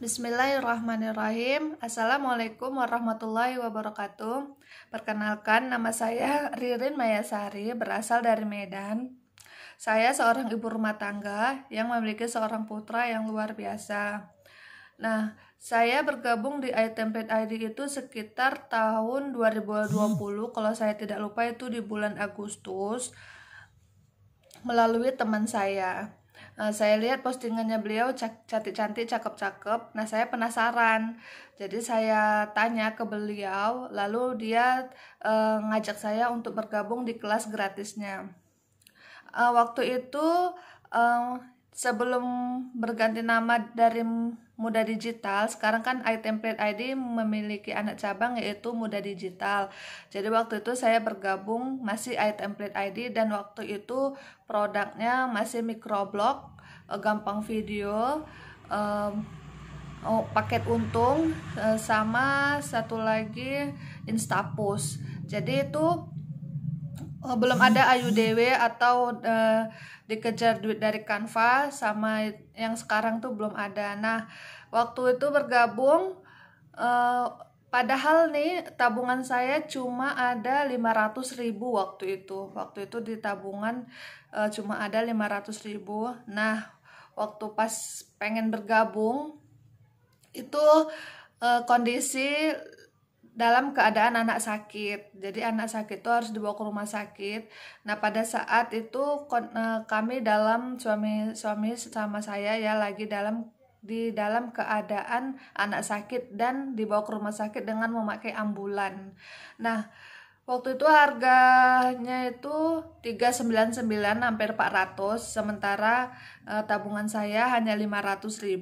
Bismillahirrahmanirrahim. Assalamualaikum warahmatullahi wabarakatuh. Perkenalkan, nama saya Ririn Mayasari, berasal dari Medan. Saya seorang ibu rumah tangga yang memiliki seorang putra yang luar biasa. Nah, saya bergabung di iTemplate ID itu sekitar tahun 2020, kalau saya tidak lupa itu di bulan Agustus, melalui teman saya. Eh, saya lihat postingannya beliau cantik-cantik, cakep-cakep. Nah, saya penasaran. Jadi saya tanya ke beliau, lalu dia uh, ngajak saya untuk bergabung di kelas gratisnya. Uh, waktu itu uh, sebelum berganti nama dari Muda Digital. Sekarang kan iTemplate ID memiliki anak cabang yaitu Muda Digital. Jadi waktu itu saya bergabung masih iTemplate ID dan waktu itu produknya masih microblog, eh, gampang video, um, oh, paket untung eh, sama satu lagi Instapost. Jadi itu Oh, belum ada Ayu Dewi atau uh, dikejar duit dari Canva sama yang sekarang tuh belum ada. Nah, waktu itu bergabung uh, padahal nih tabungan saya cuma ada 500.000 waktu itu. Waktu itu di tabungan uh, cuma ada 500.000. Nah, waktu pas pengen bergabung itu uh, kondisi dalam keadaan anak sakit. Jadi anak sakit itu harus dibawa ke rumah sakit. Nah, pada saat itu eh, kami dalam suami suami sama saya ya lagi dalam di dalam keadaan anak sakit dan dibawa ke rumah sakit dengan memakai ambulan. Nah, waktu itu harganya itu 399 hampir 400 sementara eh, tabungan saya hanya 500.000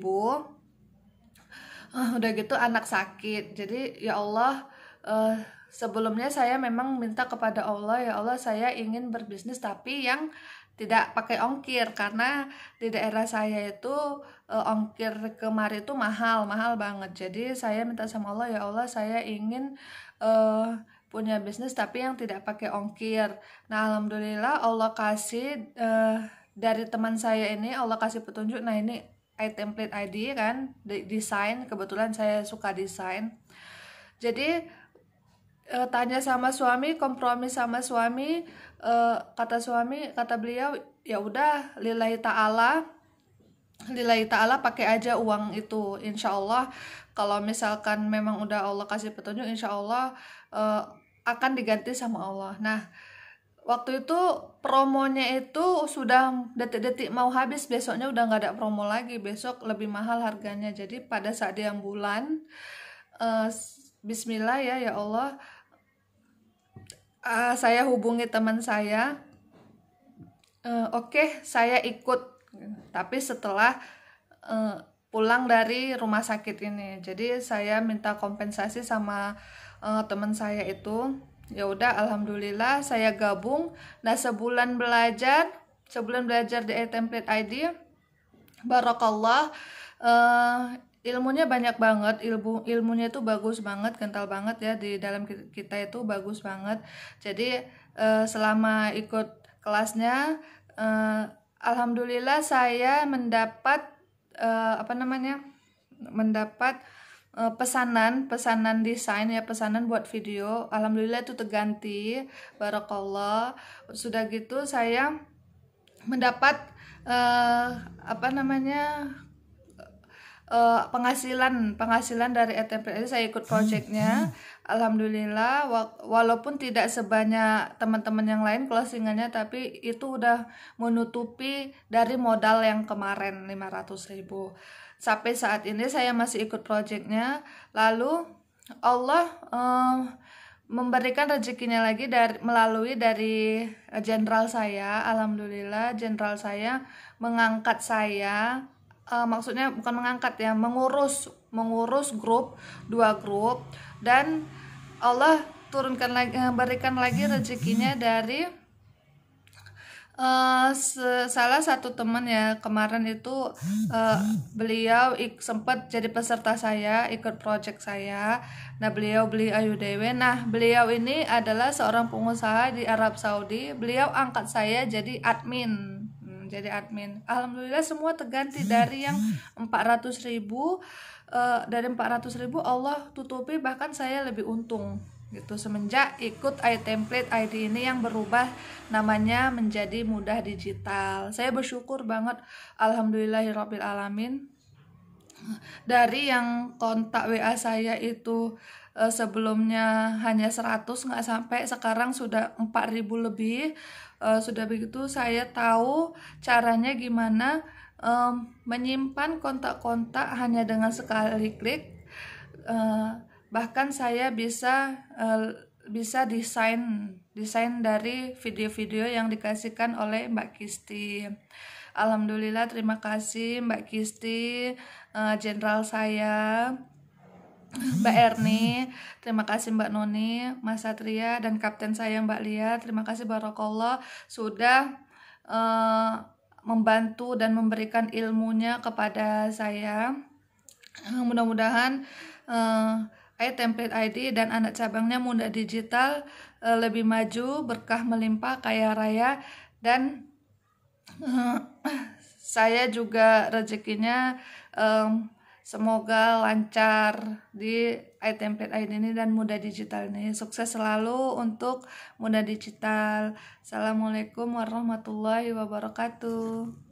uh, udah gitu anak sakit jadi ya Allah uh, sebelumnya saya memang minta kepada Allah ya Allah saya ingin berbisnis tapi yang tidak pakai ongkir karena di daerah saya itu uh, ongkir kemari itu mahal mahal banget jadi saya minta sama Allah ya Allah saya ingin uh, punya bisnis tapi yang tidak pakai ongkir nah alhamdulillah Allah kasih uh, dari teman saya ini Allah kasih petunjuk nah ini I template ID kan desain kebetulan saya suka desain jadi e, tanya sama suami kompromi sama suami e, kata suami kata beliau ya udah lillahi ta'ala lillahi ta'ala pakai aja uang itu insya Allah kalau misalkan memang udah Allah kasih petunjuk insya Allah e, akan diganti sama Allah nah waktu itu promonya itu sudah detik-detik mau habis besoknya udah nggak ada promo lagi besok lebih mahal harganya jadi pada saat yang bulan uh, eh, Bismillah ya ya Allah uh, saya hubungi teman saya uh, oke okay, saya ikut tapi setelah uh, pulang dari rumah sakit ini jadi saya minta kompensasi sama uh, teman saya itu ya udah alhamdulillah saya gabung nah sebulan belajar sebulan belajar di template ID barokallah uh, eh, ilmunya banyak banget ilmu ilmunya itu bagus banget kental banget ya di dalam kita itu bagus banget jadi uh, selama ikut kelasnya uh, alhamdulillah saya mendapat uh, apa namanya mendapat Eh, pesanan pesanan desain ya pesanan buat video alhamdulillah itu terganti barakallah sudah gitu saya mendapat uh, apa namanya uh, penghasilan penghasilan dari ETMPL saya ikut proyeknya alhamdulillah walaupun tidak sebanyak teman-teman yang lain closingannya tapi itu udah menutupi dari modal yang kemarin 500 ribu sampai saat ini saya masih ikut proyeknya lalu Allah uh, memberikan rezekinya lagi dari melalui dari jenderal saya alhamdulillah jenderal saya mengangkat saya uh, maksudnya bukan mengangkat ya mengurus mengurus grup dua grup dan Allah turunkan lagi eh, berikan lagi rezekinya dari uh, salah satu teman ya kemarin itu uh, beliau sempat jadi peserta saya ikut project saya nah beliau beli Ayu Dewi nah beliau ini adalah seorang pengusaha di Arab Saudi beliau angkat saya jadi admin jadi admin. Alhamdulillah semua terganti dari yang 400 ribu uh, dari 400 ribu Allah tutupi bahkan saya lebih untung gitu semenjak ikut i template ID ini yang berubah namanya menjadi mudah digital. Saya bersyukur banget alhamdulillahirabbil alamin dari yang kontak WA saya itu uh, sebelumnya hanya 100 nggak sampai sekarang sudah 4000 lebih uh, sudah begitu saya tahu caranya gimana um, menyimpan kontak-kontak hanya dengan sekali klik eh, bahkan saya bisa bisa desain desain dari video-video yang dikasihkan oleh Mbak Kisti Alhamdulillah terima kasih Mbak Kisti, eh, jenderal uh, saya, Mbak Erni, terima kasih Mbak Noni, Mas Satria dan kapten saya Mbak Lia. Terima kasih Barokallah sudah uh, membantu dan memberikan ilmunya kepada saya. Eh, mudah-mudahan uh, I template ID dan anak cabangnya muda digital uh, lebih maju, berkah melimpah, kaya raya dan Eh, saya juga rezekinya um, semoga lancar di iTemplate ID ini dan mudah digital ini sukses selalu untuk mudah digital assalamualaikum warahmatullahi wabarakatuh